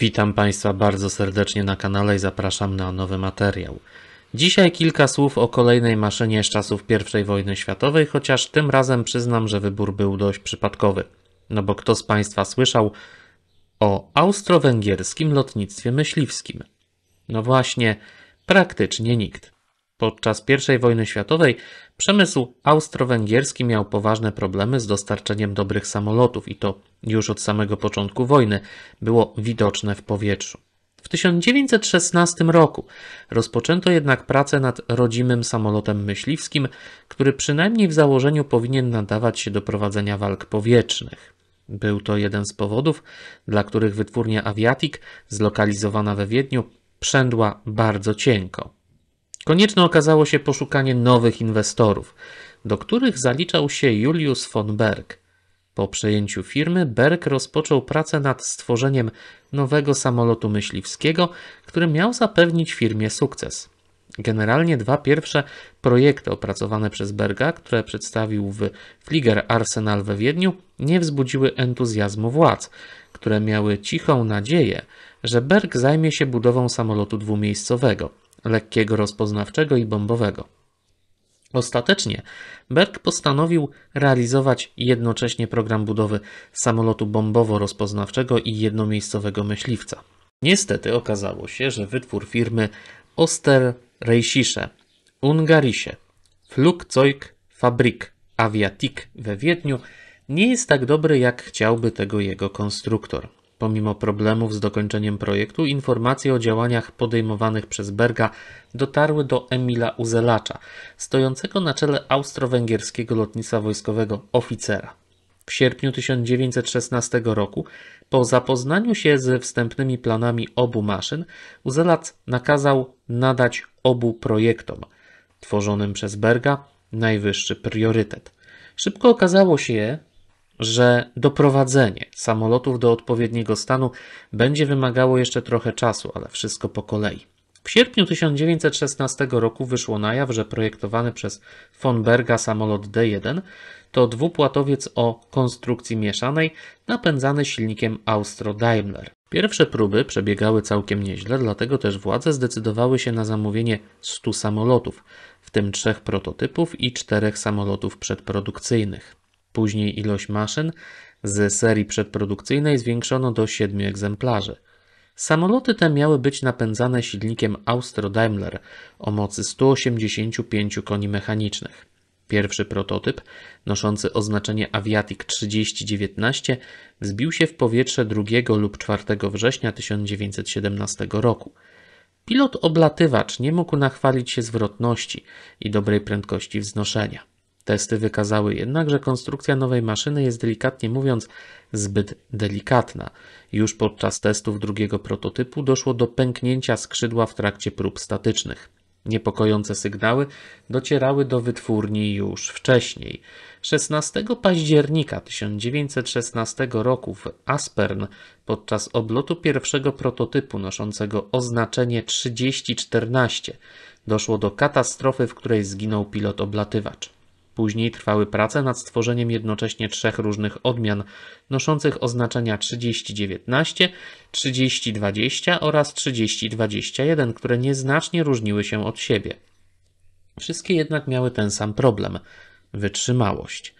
Witam Państwa bardzo serdecznie na kanale i zapraszam na nowy materiał. Dzisiaj kilka słów o kolejnej maszynie z czasów I wojny światowej, chociaż tym razem przyznam, że wybór był dość przypadkowy. No bo kto z Państwa słyszał o austro-węgierskim lotnictwie myśliwskim? No właśnie, praktycznie nikt. Podczas I wojny światowej przemysł austro-węgierski miał poważne problemy z dostarczeniem dobrych samolotów i to już od samego początku wojny było widoczne w powietrzu. W 1916 roku rozpoczęto jednak pracę nad rodzimym samolotem myśliwskim, który przynajmniej w założeniu powinien nadawać się do prowadzenia walk powietrznych. Był to jeden z powodów, dla których wytwórnia Aviatik, zlokalizowana we Wiedniu, przędła bardzo cienko. Konieczne okazało się poszukanie nowych inwestorów, do których zaliczał się Julius von Berg. Po przejęciu firmy Berg rozpoczął pracę nad stworzeniem nowego samolotu myśliwskiego, który miał zapewnić firmie sukces. Generalnie dwa pierwsze projekty opracowane przez Berga, które przedstawił w Flieger Arsenal we Wiedniu, nie wzbudziły entuzjazmu władz, które miały cichą nadzieję, że Berg zajmie się budową samolotu dwumiejscowego lekkiego rozpoznawczego i bombowego. Ostatecznie Berg postanowił realizować jednocześnie program budowy samolotu bombowo-rozpoznawczego i jednomiejscowego myśliwca. Niestety okazało się, że wytwór firmy Osterreichische Ungarische Flugzeug Fabrik Aviatik we Wiedniu nie jest tak dobry, jak chciałby tego jego konstruktor. Pomimo problemów z dokończeniem projektu, informacje o działaniach podejmowanych przez Berga dotarły do Emila Uzelacza, stojącego na czele austro-węgierskiego lotnictwa wojskowego oficera. W sierpniu 1916 roku, po zapoznaniu się ze wstępnymi planami obu maszyn, Uzelac nakazał nadać obu projektom, tworzonym przez Berga, najwyższy priorytet. Szybko okazało się, że doprowadzenie samolotów do odpowiedniego stanu będzie wymagało jeszcze trochę czasu, ale wszystko po kolei. W sierpniu 1916 roku wyszło na jaw, że projektowany przez von Berga samolot D1 to dwupłatowiec o konstrukcji mieszanej napędzany silnikiem Austro-Daimler. Pierwsze próby przebiegały całkiem nieźle, dlatego też władze zdecydowały się na zamówienie 100 samolotów, w tym trzech prototypów i czterech samolotów przedprodukcyjnych. Później ilość maszyn z serii przedprodukcyjnej zwiększono do 7 egzemplarzy. Samoloty te miały być napędzane silnikiem Austro-Daimler o mocy 185 koni mechanicznych. Pierwszy prototyp, noszący oznaczenie Aviatik 3019, wzbił się w powietrze 2 lub 4 września 1917 roku. Pilot oblatywacz nie mógł nachwalić się zwrotności i dobrej prędkości wznoszenia. Testy wykazały jednak, że konstrukcja nowej maszyny jest delikatnie mówiąc zbyt delikatna. Już podczas testów drugiego prototypu doszło do pęknięcia skrzydła w trakcie prób statycznych. Niepokojące sygnały docierały do wytwórni już wcześniej. 16 października 1916 roku w Aspern podczas oblotu pierwszego prototypu noszącego oznaczenie 3014 doszło do katastrofy, w której zginął pilot oblatywacz. Później trwały prace nad stworzeniem jednocześnie trzech różnych odmian noszących oznaczenia 3019, 3020 oraz 3021, które nieznacznie różniły się od siebie. Wszystkie jednak miały ten sam problem wytrzymałość.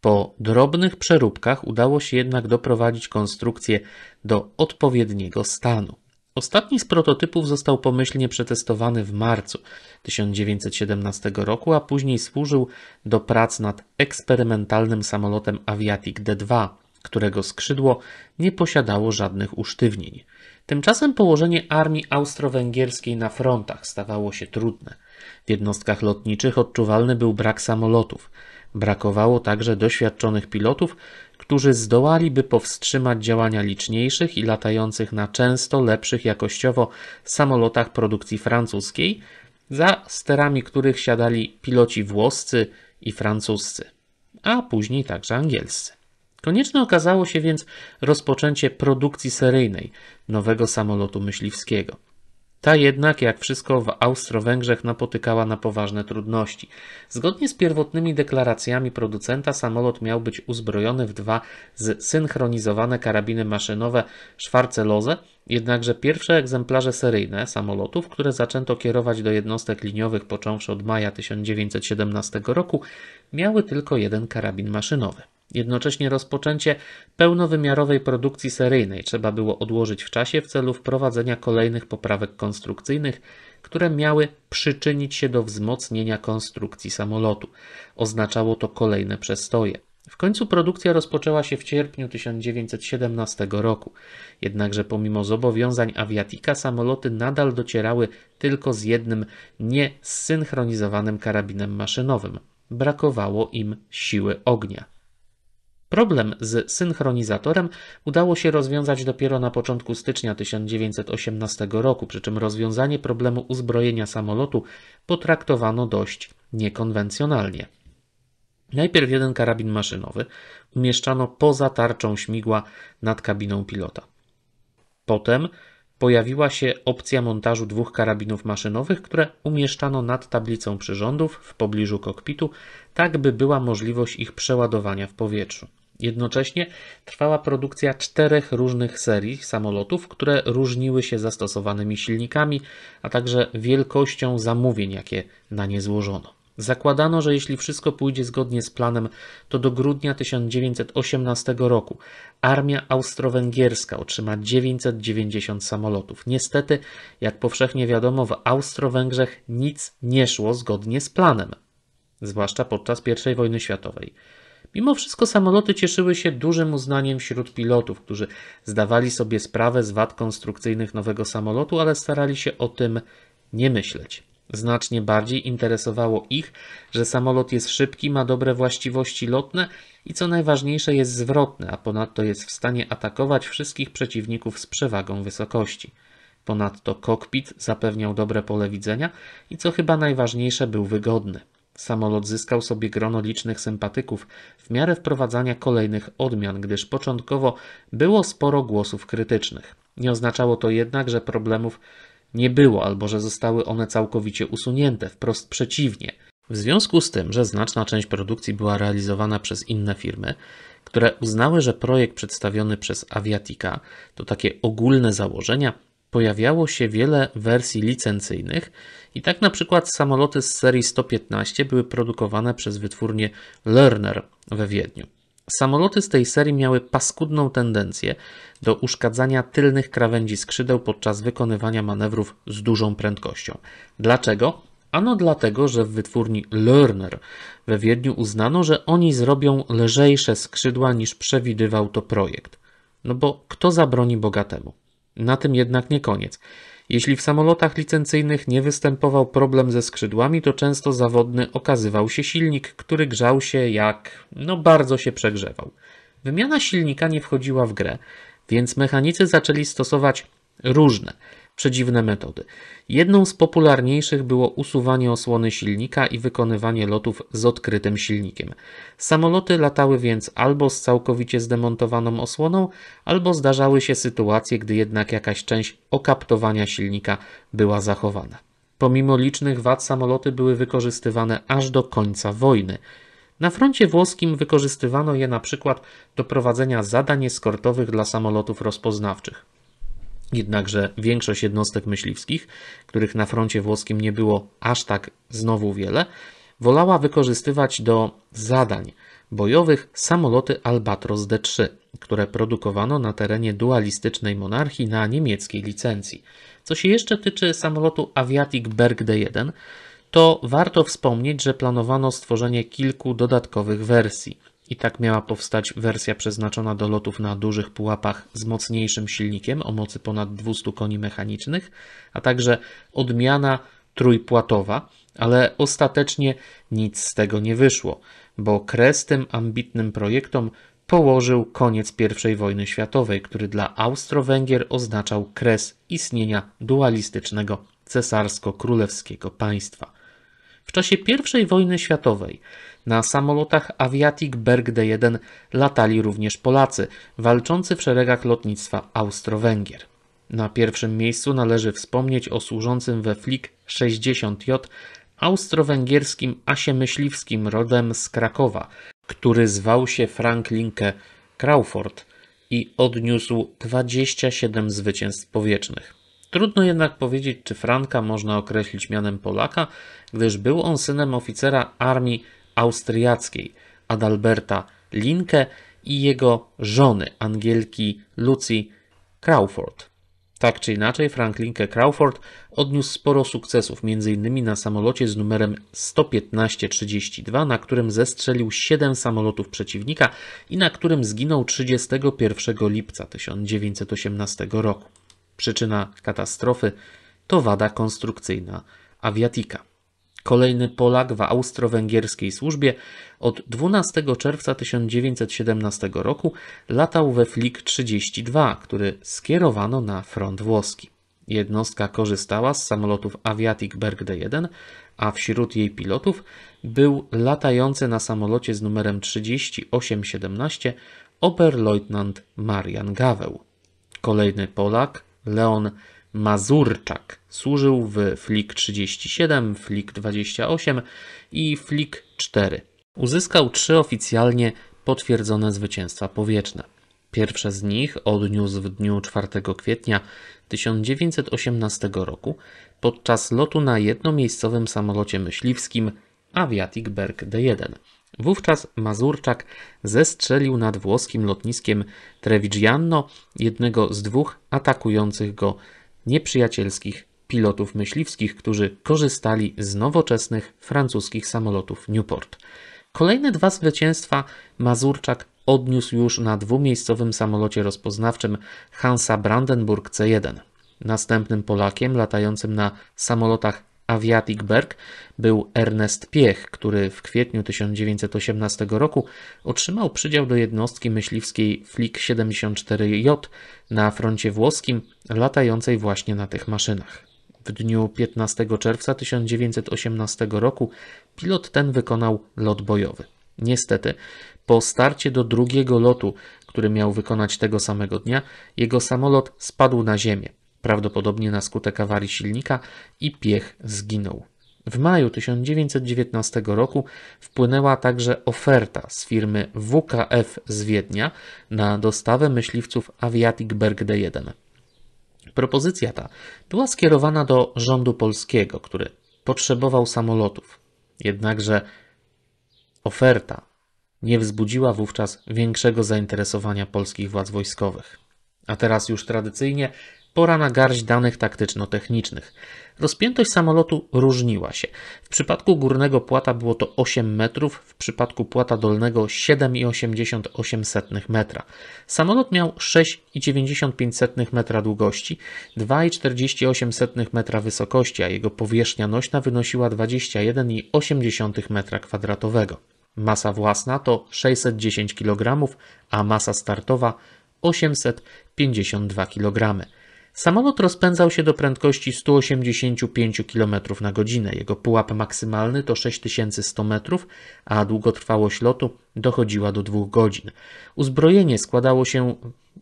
Po drobnych przeróbkach udało się jednak doprowadzić konstrukcję do odpowiedniego stanu. Ostatni z prototypów został pomyślnie przetestowany w marcu 1917 roku, a później służył do prac nad eksperymentalnym samolotem Aviatic D-2, którego skrzydło nie posiadało żadnych usztywnień. Tymczasem położenie armii austro-węgierskiej na frontach stawało się trudne. W jednostkach lotniczych odczuwalny był brak samolotów. Brakowało także doświadczonych pilotów, którzy zdołaliby powstrzymać działania liczniejszych i latających na często lepszych jakościowo samolotach produkcji francuskiej, za sterami których siadali piloci włoscy i francuscy, a później także angielscy. Konieczne okazało się więc rozpoczęcie produkcji seryjnej nowego samolotu myśliwskiego. Ta jednak, jak wszystko w Austro-Węgrzech, napotykała na poważne trudności. Zgodnie z pierwotnymi deklaracjami producenta, samolot miał być uzbrojony w dwa zsynchronizowane karabiny maszynowe Schwarzelose, jednakże pierwsze egzemplarze seryjne samolotów, które zaczęto kierować do jednostek liniowych począwszy od maja 1917 roku, miały tylko jeden karabin maszynowy. Jednocześnie rozpoczęcie pełnowymiarowej produkcji seryjnej trzeba było odłożyć w czasie w celu wprowadzenia kolejnych poprawek konstrukcyjnych, które miały przyczynić się do wzmocnienia konstrukcji samolotu. Oznaczało to kolejne przestoje. W końcu produkcja rozpoczęła się w sierpniu 1917 roku, jednakże pomimo zobowiązań Aviatika samoloty nadal docierały tylko z jednym niesynchronizowanym karabinem maszynowym. Brakowało im siły ognia. Problem z synchronizatorem udało się rozwiązać dopiero na początku stycznia 1918 roku, przy czym rozwiązanie problemu uzbrojenia samolotu potraktowano dość niekonwencjonalnie. Najpierw jeden karabin maszynowy umieszczano poza tarczą śmigła nad kabiną pilota. Potem pojawiła się opcja montażu dwóch karabinów maszynowych, które umieszczano nad tablicą przyrządów w pobliżu kokpitu, tak by była możliwość ich przeładowania w powietrzu. Jednocześnie trwała produkcja czterech różnych serii samolotów, które różniły się zastosowanymi silnikami, a także wielkością zamówień, jakie na nie złożono. Zakładano, że jeśli wszystko pójdzie zgodnie z planem, to do grudnia 1918 roku armia austro-węgierska otrzyma 990 samolotów. Niestety, jak powszechnie wiadomo, w Austro-Węgrzech nic nie szło zgodnie z planem, zwłaszcza podczas I wojny światowej. Mimo wszystko samoloty cieszyły się dużym uznaniem wśród pilotów, którzy zdawali sobie sprawę z wad konstrukcyjnych nowego samolotu, ale starali się o tym nie myśleć. Znacznie bardziej interesowało ich, że samolot jest szybki, ma dobre właściwości lotne i co najważniejsze jest zwrotny, a ponadto jest w stanie atakować wszystkich przeciwników z przewagą wysokości. Ponadto kokpit zapewniał dobre pole widzenia i co chyba najważniejsze był wygodny. Samolot zyskał sobie grono licznych sympatyków w miarę wprowadzania kolejnych odmian, gdyż początkowo było sporo głosów krytycznych. Nie oznaczało to jednak, że problemów nie było albo że zostały one całkowicie usunięte, wprost przeciwnie. W związku z tym, że znaczna część produkcji była realizowana przez inne firmy, które uznały, że projekt przedstawiony przez Aviatica to takie ogólne założenia, pojawiało się wiele wersji licencyjnych i tak na przykład samoloty z serii 115 były produkowane przez wytwórnię Lerner we Wiedniu. Samoloty z tej serii miały paskudną tendencję do uszkadzania tylnych krawędzi skrzydeł podczas wykonywania manewrów z dużą prędkością. Dlaczego? Ano dlatego, że w wytwórni Lerner we Wiedniu uznano, że oni zrobią lżejsze skrzydła niż przewidywał to projekt. No bo kto zabroni bogatemu? Na tym jednak nie koniec. Jeśli w samolotach licencyjnych nie występował problem ze skrzydłami, to często zawodny okazywał się silnik, który grzał się jak no bardzo się przegrzewał. Wymiana silnika nie wchodziła w grę, więc mechanicy zaczęli stosować różne, przedziwne metody. Jedną z popularniejszych było usuwanie osłony silnika i wykonywanie lotów z odkrytym silnikiem. Samoloty latały więc albo z całkowicie zdemontowaną osłoną, albo zdarzały się sytuacje, gdy jednak jakaś część okaptowania silnika była zachowana. Pomimo licznych wad samoloty były wykorzystywane aż do końca wojny. Na froncie włoskim wykorzystywano je na przykład do prowadzenia zadań eskortowych dla samolotów rozpoznawczych. Jednakże większość jednostek myśliwskich, których na froncie włoskim nie było aż tak znowu wiele, wolała wykorzystywać do zadań bojowych samoloty Albatros D3, które produkowano na terenie dualistycznej monarchii na niemieckiej licencji. Co się jeszcze tyczy samolotu Aviatik Berg D1, to warto wspomnieć, że planowano stworzenie kilku dodatkowych wersji. I tak miała powstać wersja przeznaczona do lotów na dużych pułapach z mocniejszym silnikiem o mocy ponad 200 koni mechanicznych, a także odmiana trójpłatowa, ale ostatecznie nic z tego nie wyszło, bo kres tym ambitnym projektom położył koniec I wojny światowej, który dla Austro-Węgier oznaczał kres istnienia dualistycznego cesarsko-królewskiego państwa. W czasie I wojny światowej na samolotach Aviatik Berg D1 latali również Polacy, walczący w szeregach lotnictwa Austro-Węgier. Na pierwszym miejscu należy wspomnieć o służącym we Flik 60J austro-węgierskim asie myśliwskim rodem z Krakowa, który zwał się Franklinke Crawford i odniósł 27 zwycięstw powietrznych. Trudno jednak powiedzieć, czy Franka można określić mianem Polaka, gdyż był on synem oficera armii austriackiej Adalberta Linke i jego żony Angielki Lucy Crawford. Tak czy inaczej, Frank Linke Crawford odniósł sporo sukcesów, m.in. na samolocie z numerem 115-32, na którym zestrzelił 7 samolotów przeciwnika i na którym zginął 31 lipca 1918 roku. Przyczyna katastrofy to wada konstrukcyjna awiatika. Kolejny Polak w austro-węgierskiej służbie od 12 czerwca 1917 roku latał we Flik 32, który skierowano na front włoski. Jednostka korzystała z samolotów Aviatik Berg D1, a wśród jej pilotów był latający na samolocie z numerem 3817 oberleutnant Marian Gaweł. Kolejny Polak, Leon Mazurczak, Służył w Flik 37, Flik 28 i Flik 4. Uzyskał trzy oficjalnie potwierdzone zwycięstwa powietrzne. Pierwsze z nich odniósł w dniu 4 kwietnia 1918 roku podczas lotu na jednomiejscowym samolocie myśliwskim Aviatik Berg D1. Wówczas Mazurczak zestrzelił nad włoskim lotniskiem Trevigiano jednego z dwóch atakujących go nieprzyjacielskich pilotów myśliwskich, którzy korzystali z nowoczesnych francuskich samolotów Newport. Kolejne dwa zwycięstwa Mazurczak odniósł już na dwumiejscowym samolocie rozpoznawczym Hansa Brandenburg C1. Następnym Polakiem latającym na samolotach Aviatic Berg był Ernest Piech, który w kwietniu 1918 roku otrzymał przydział do jednostki myśliwskiej Flik 74J na froncie włoskim, latającej właśnie na tych maszynach. W dniu 15 czerwca 1918 roku pilot ten wykonał lot bojowy. Niestety, po starcie do drugiego lotu, który miał wykonać tego samego dnia, jego samolot spadł na ziemię, prawdopodobnie na skutek awarii silnika i piech zginął. W maju 1919 roku wpłynęła także oferta z firmy WKF z Wiednia na dostawę myśliwców Aviatic Berg D1. Propozycja ta była skierowana do rządu polskiego, który potrzebował samolotów. Jednakże oferta nie wzbudziła wówczas większego zainteresowania polskich władz wojskowych. A teraz już tradycyjnie pora na garść danych taktyczno-technicznych. Rozpiętość samolotu różniła się. W przypadku górnego płata było to 8 metrów, w przypadku płata dolnego 7,88 metra. Samolot miał 6,95 metra długości, 2,48 metra wysokości, a jego powierzchnia nośna wynosiła 21,8 metra kwadratowego. Masa własna to 610 kg, a masa startowa 852 kg. Samolot rozpędzał się do prędkości 185 km na godzinę. Jego pułap maksymalny to 6100 m, a długotrwałość lotu dochodziła do 2 godzin. Uzbrojenie składało się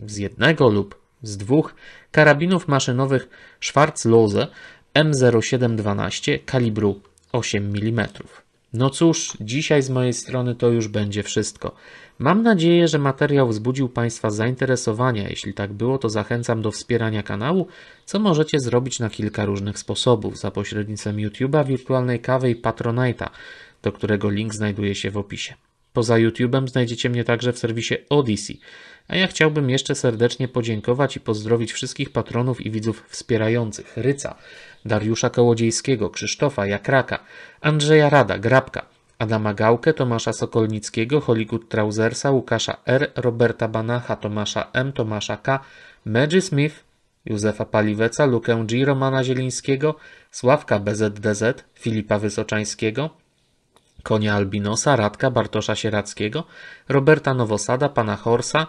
z jednego lub z dwóch karabinów maszynowych Schwarzlose M0712 kalibru 8 mm. No cóż, dzisiaj z mojej strony to już będzie wszystko. Mam nadzieję, że materiał wzbudził Państwa zainteresowania. Jeśli tak było, to zachęcam do wspierania kanału, co możecie zrobić na kilka różnych sposobów za pośrednictwem YouTube'a, wirtualnej kawy i Patronite'a, do którego link znajduje się w opisie. Poza YouTube'em znajdziecie mnie także w serwisie Odyssey. A ja chciałbym jeszcze serdecznie podziękować i pozdrowić wszystkich patronów i widzów wspierających Ryca, Dariusza Kołodziejskiego, Krzysztofa Jakraka, Andrzeja Rada, Grabka, Adama Gałkę, Tomasza Sokolnickiego, Hollywood Trausersa, Łukasza R., Roberta Banacha, Tomasza M., Tomasza K., Maggie Smith, Józefa Paliweca, Lukę G., Romana Zielińskiego, Sławka BZDZ, Filipa Wysoczańskiego, konia Albinosa, Radka, Bartosza Sierackiego, Roberta Nowosada, pana Horsa,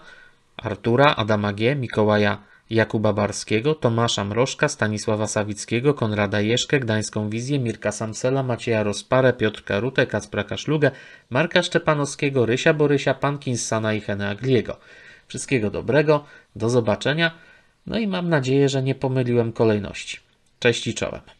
Artura, Adama G., Mikołaja Jakuba Barskiego, Tomasza Mrożka, Stanisława Sawickiego, Konrada Jeszkę, Gdańską Wizję, Mirka Samsela, Macieja Rozparę, Piotrka Rutę, Kacpra Kaszlugę, Marka Szczepanowskiego, Rysia Borysia, Pankinsana i Hena Agliego. Wszystkiego dobrego, do zobaczenia, no i mam nadzieję, że nie pomyliłem kolejności. Cześć i czołem.